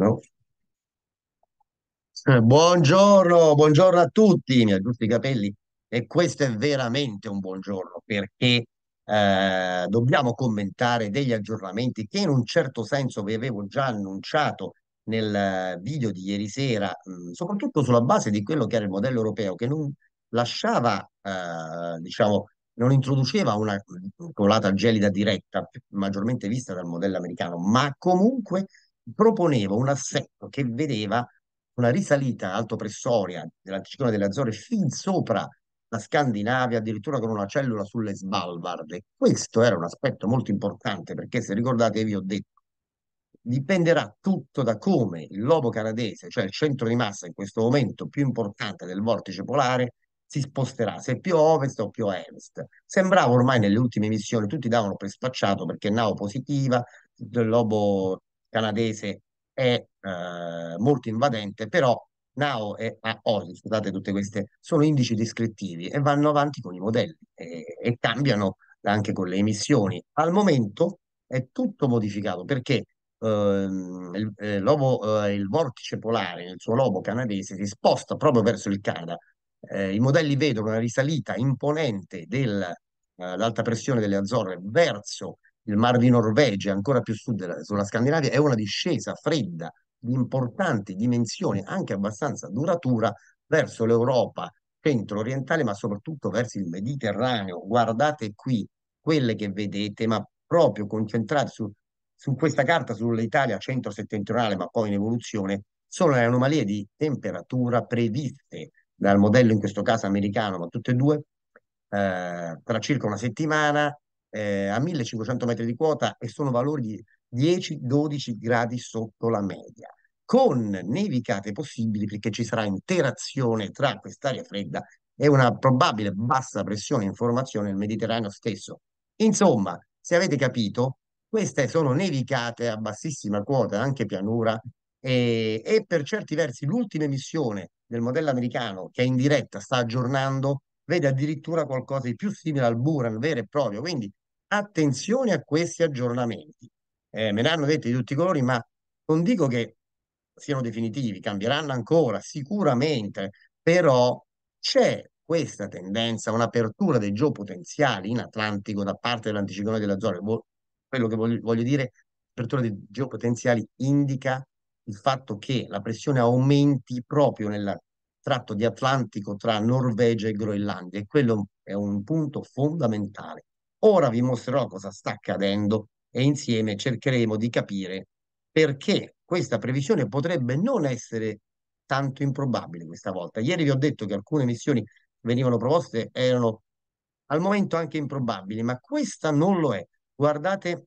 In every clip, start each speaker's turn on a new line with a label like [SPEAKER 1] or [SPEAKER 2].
[SPEAKER 1] no? Eh, buongiorno, buongiorno a tutti, mi aggiusto i capelli e questo è veramente un buongiorno perché eh, dobbiamo commentare degli aggiornamenti che in un certo senso vi avevo già annunciato nel video di ieri sera, mh, mm, soprattutto sulla base di quello che era il modello europeo che non lasciava, eh, diciamo, non introduceva una colata gelida diretta, maggiormente vista dal modello americano, ma comunque proponeva un assetto che vedeva una risalita altopressoria dell'anticiclone delle Azzorre fin sopra la Scandinavia, addirittura con una cellula sulle Svalbard. E questo era un aspetto molto importante perché, se ricordate, vi ho detto, dipenderà tutto da come il lobo canadese, cioè il centro di massa in questo momento più importante del vortice polare, si sposterà, se più a ovest o più a est. Sembrava ormai nelle ultime missioni, tutti davano per spacciato perché nao positiva, il lobo canadese è eh, molto invadente, però Now e ah, OSI, scusate tutte queste, sono indici descrittivi e vanno avanti con i modelli e, e cambiano anche con le emissioni. Al momento è tutto modificato perché ehm, il, eh, lobo, eh, il vortice polare nel suo lobo canadese si sposta proprio verso il Canada. Eh, I modelli vedono una risalita imponente dell'alta eh, pressione delle Azzorre verso il Mar di Norvegia, ancora più sud della, sulla Scandinavia, è una discesa fredda di importanti dimensioni, anche abbastanza duratura, verso l'Europa centro-orientale, ma soprattutto verso il Mediterraneo. Guardate qui quelle che vedete, ma proprio concentrate su, su questa carta, sull'Italia centro-settentrionale, ma poi in evoluzione, sono le anomalie di temperatura previste dal modello, in questo caso americano, ma tutte e due, eh, tra circa una settimana eh, a 1500 metri di quota e sono valori di 10-12 gradi sotto la media, con nevicate possibili perché ci sarà interazione tra quest'aria fredda e una probabile bassa pressione in formazione nel Mediterraneo stesso. Insomma, se avete capito, queste sono nevicate a bassissima quota, anche pianura, e, e per certi versi l'ultima emissione del modello americano che è in diretta sta aggiornando, vede addirittura qualcosa di più simile al Buran vero e proprio, quindi attenzione a questi aggiornamenti. Eh, me l'hanno detto di tutti i colori, ma non dico che siano definitivi, cambieranno ancora, sicuramente, però c'è questa tendenza, un'apertura dei geopotenziali in Atlantico da parte dell'anticiclone della zona. Quello che voglio, voglio dire, apertura dei geopotenziali indica il fatto che la pressione aumenti proprio nel tratto di Atlantico tra Norvegia e Groenlandia e quello è un punto fondamentale. Ora vi mostrerò cosa sta accadendo e insieme cercheremo di capire perché questa previsione potrebbe non essere tanto improbabile questa volta. Ieri vi ho detto che alcune missioni venivano proposte erano al momento anche improbabili, ma questa non lo è. Guardate,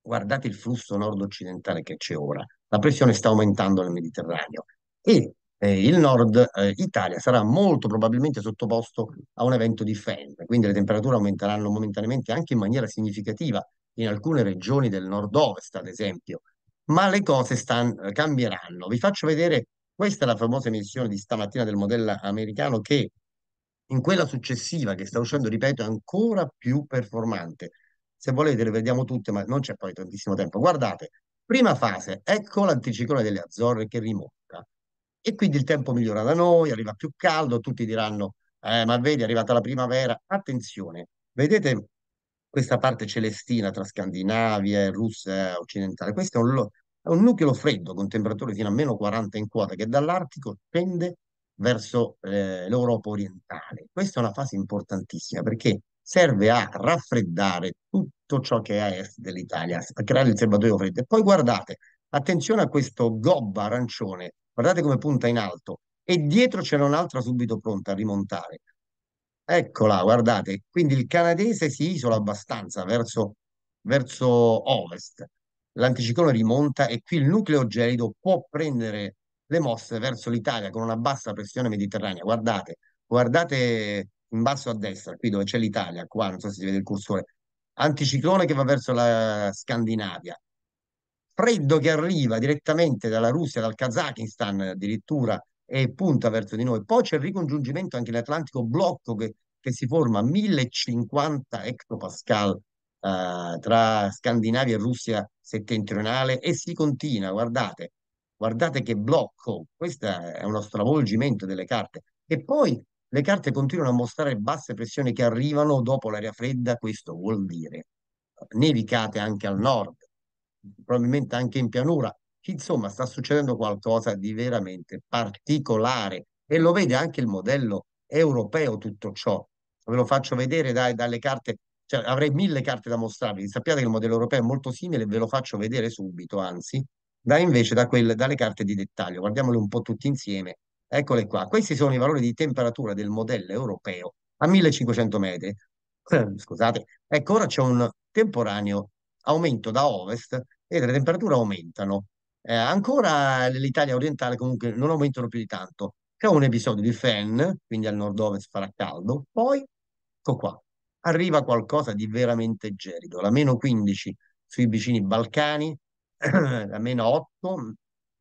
[SPEAKER 1] guardate il flusso nord-occidentale che c'è ora. La pressione sta aumentando nel Mediterraneo e eh, il nord eh, Italia sarà molto probabilmente sottoposto a un evento di freddo, quindi le temperature aumenteranno momentaneamente anche in maniera significativa in alcune regioni del nord-ovest, ad esempio, ma le cose stan- cambieranno. Vi faccio vedere, questa è la famosa emissione di stamattina del modello americano che in quella successiva che sta uscendo, ripeto, è ancora più performante. Se volete le vediamo tutte, ma non c'è poi tantissimo tempo. Guardate, prima fase, ecco l'anticiclone delle Azzorre che rimonta. E quindi il tempo migliora da noi, arriva più caldo, tutti diranno, eh, ma vedi, è arrivata la primavera. Attenzione, vedete questa parte celestina tra Scandinavia, Russia occidentale, questo è un, è un nucleo freddo con temperature fino a meno 40 in quota che dall'Artico tende verso eh, l'Europa orientale. Questa è una fase importantissima perché serve a raffreddare tutto ciò che è a est dell'Italia, a creare il serbatoio freddo. E poi guardate, attenzione a questo gobba arancione Guardate come punta in alto. E dietro c'era un'altra subito pronta a rimontare. Eccola, guardate. Quindi il canadese si isola abbastanza verso, verso ovest. L'anticiclone rimonta e qui il nucleo gelido può prendere le mosse verso l'Italia con una bassa pressione mediterranea. Guardate, guardate in basso a destra, qui dove c'è l'Italia, qua non so se si vede il cursore, anticiclone che va verso la Scandinavia, freddo che arriva direttamente dalla Russia, dal Kazakistan addirittura, e punta verso di noi. Poi c'è il ricongiungimento anche dell'Atlantico blocco che, che, si forma a 1050 hectopascal eh, tra Scandinavia e Russia settentrionale e si continua, guardate, guardate che blocco, questo è uno stravolgimento delle carte. E poi le carte continuano a mostrare basse pressioni che arrivano dopo l'aria fredda, questo vuol dire nevicate anche al nord, probabilmente anche in pianura. Insomma, sta succedendo qualcosa di veramente particolare e lo vede anche il modello europeo tutto ciò. Ve lo faccio vedere dai, dalle carte, cioè, avrei mille carte da mostrarvi. Sappiate che il modello europeo è molto simile, ve lo faccio vedere subito, anzi, da invece da quel, dalle carte di dettaglio. Guardiamole un po' tutti insieme. Eccole qua. Questi sono i valori di temperatura del modello europeo a 1500 metri. Scusate, ecco, ora c'è un temporaneo aumento da ovest e le temperature aumentano. Eh, ancora l'Italia orientale comunque non aumentano più di tanto. C'è un episodio di Fen, quindi al nord-ovest farà caldo, poi ecco qua, arriva qualcosa di veramente gelido, la meno 15 sui vicini Balcani, la meno 8,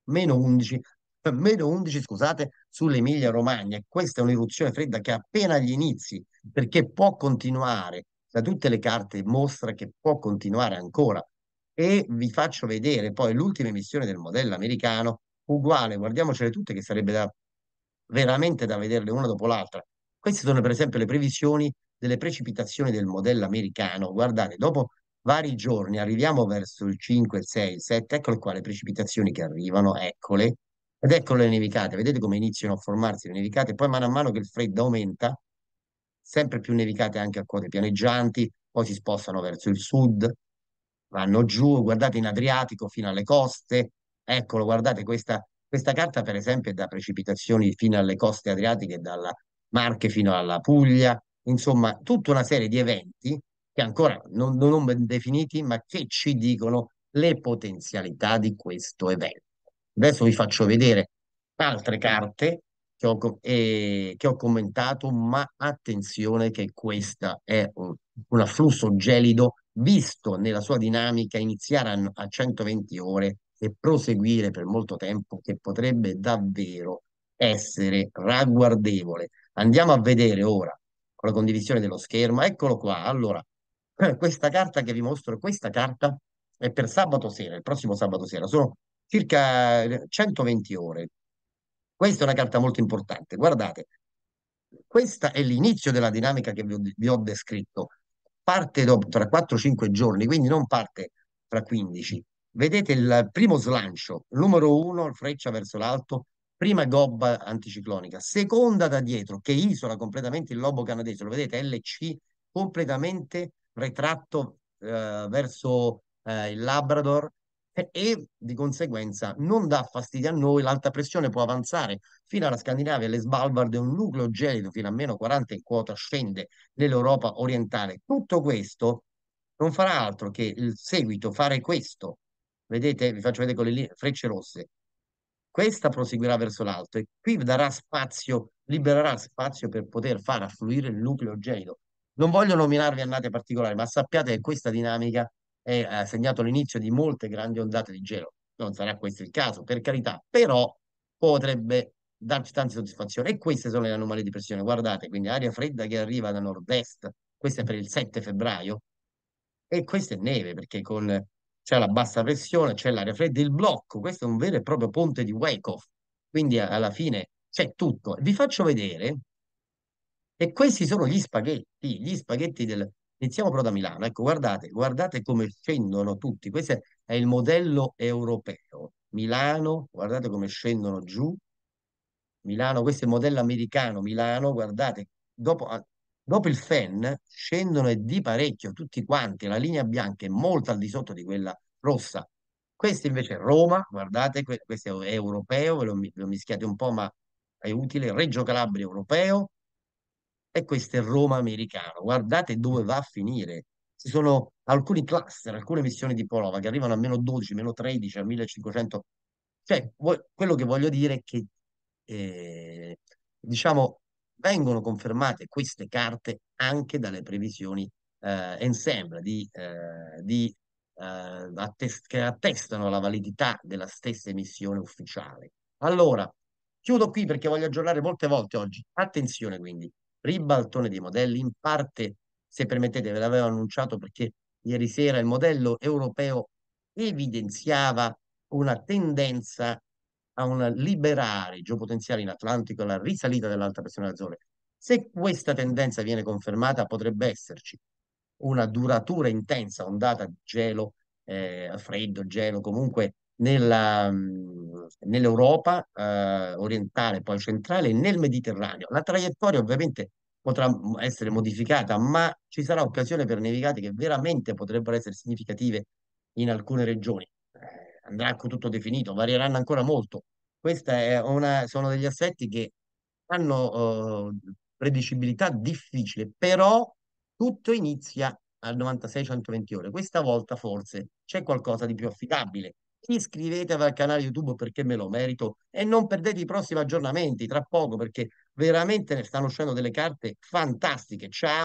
[SPEAKER 1] meno 11, meno 11 scusate, sull'Emilia Romagna. Questa è un'eruzione fredda che è appena agli inizi, perché può continuare da tutte le carte mostra che può continuare ancora. E vi faccio vedere poi l'ultima emissione del modello americano, uguale, guardiamocele tutte che sarebbe da, veramente da vederle una dopo l'altra. Queste sono per esempio le previsioni delle precipitazioni del modello americano. Guardate, dopo vari giorni arriviamo verso il 5, il 6, il 7, eccole qua le precipitazioni che arrivano, eccole, ed eccole le nevicate. Vedete come iniziano a formarsi le nevicate, poi mano a mano che il freddo aumenta, sempre più nevicate anche a quote pianeggianti, poi si spostano verso il sud, vanno giù, guardate in Adriatico fino alle coste, eccolo, guardate questa, questa carta per esempio è da precipitazioni fino alle coste adriatiche, dalla Marche fino alla Puglia, insomma tutta una serie di eventi che ancora non, non ben definiti ma che ci dicono le potenzialità di questo evento. Adesso vi faccio vedere altre carte che ho, eh, che ho commentato, ma attenzione che questa è un, un afflusso gelido visto nella sua dinamica iniziare a, a 120 ore e proseguire per molto tempo che potrebbe davvero essere ragguardevole. Andiamo a vedere ora con la condivisione dello schermo. Eccolo qua. Allora, questa carta che vi mostro, questa carta è per sabato sera, il prossimo sabato sera. Sono circa 120 eh, ore, questa è una carta molto importante. Guardate, questo è l'inizio della dinamica che vi ho, vi ho descritto. Parte dopo, tra 4-5 giorni, quindi non parte tra 15. Vedete il primo slancio, numero 1, freccia verso l'alto, prima gobba anticiclonica, seconda da dietro che isola completamente il lobo canadese, lo vedete LC completamente retratto eh, verso eh, il Labrador e di conseguenza non dà fastidio a noi, l'alta pressione può avanzare fino alla Scandinavia, le Svalbard è un nucleo gelido fino a meno 40 in quota scende nell'Europa orientale. Tutto questo non farà altro che il seguito fare questo. Vedete, vi faccio vedere con le frecce rosse. Questa proseguirà verso l'alto e qui darà spazio, libererà spazio per poter far affluire il nucleo gelido. Non voglio nominarvi annate particolari, ma sappiate che questa dinamica è, eh, ha segnato l'inizio di molte grandi ondate di gelo. Non sarà questo il caso, per carità, però potrebbe darci tante soddisfazioni. E queste sono le anomalie di pressione. Guardate, quindi aria fredda che arriva da nord-est, questa è per il 7 febbraio, e questa è neve perché con c'è la bassa pressione, c'è l'aria fredda, il blocco, questo è un vero e proprio ponte di Wyckoff, quindi alla fine c'è tutto. Vi faccio vedere, e questi sono gli spaghetti, gli spaghetti del Iniziamo però da Milano. Ecco, guardate, guardate come scendono tutti. Questo è il modello europeo. Milano, guardate come scendono giù. Milano, questo è il modello americano. Milano, guardate, dopo, ah, dopo il FEN scendono e di parecchio tutti quanti. La linea bianca è molto al di sotto di quella rossa. Questo invece è Roma, guardate, questo è europeo, ve lo, ve lo mischiate un po', ma è utile. Reggio Calabria europeo, e questo è Roma americano. Guardate dove va a finire. Ci sono alcuni cluster, alcune missioni di prova che arrivano a meno 12, meno 13, a 1500. Cioè, quello che voglio dire è che, eh, diciamo, vengono confermate queste carte anche dalle previsioni eh, ensemble di, eh, di eh, attest che attestano la validità della stessa missione ufficiale. Allora, chiudo qui perché voglio aggiornare molte volte oggi. Attenzione quindi, ribaltone dei modelli, in parte, se permettete, ve l'avevo annunciato perché ieri sera il modello europeo evidenziava una tendenza a un liberare il geopotenziale in Atlantico e alla risalita dell'alta pressione della zona. Se questa tendenza viene confermata, potrebbe esserci una duratura intensa, ondata di gelo, eh, freddo, gelo, comunque Mhmm, nell'Europa eh, orientale, poi centrale e nel Mediterraneo. La traiettoria ovviamente potrà mhmm, essere modificata, ma ci sarà occasione per nevicate che veramente potrebbero essere significative in alcune regioni. Eh, andrà tutto definito, varieranno ancora molto. Questi sono degli assetti che hanno eh, predicibilità difficile, però tutto inizia al 96-120 ore. Questa volta forse c'è qualcosa di più affidabile iscrivetevi al canale YouTube perché me lo merito e non perdete i prossimi aggiornamenti tra poco perché veramente ne stanno uscendo delle carte fantastiche. Ciao!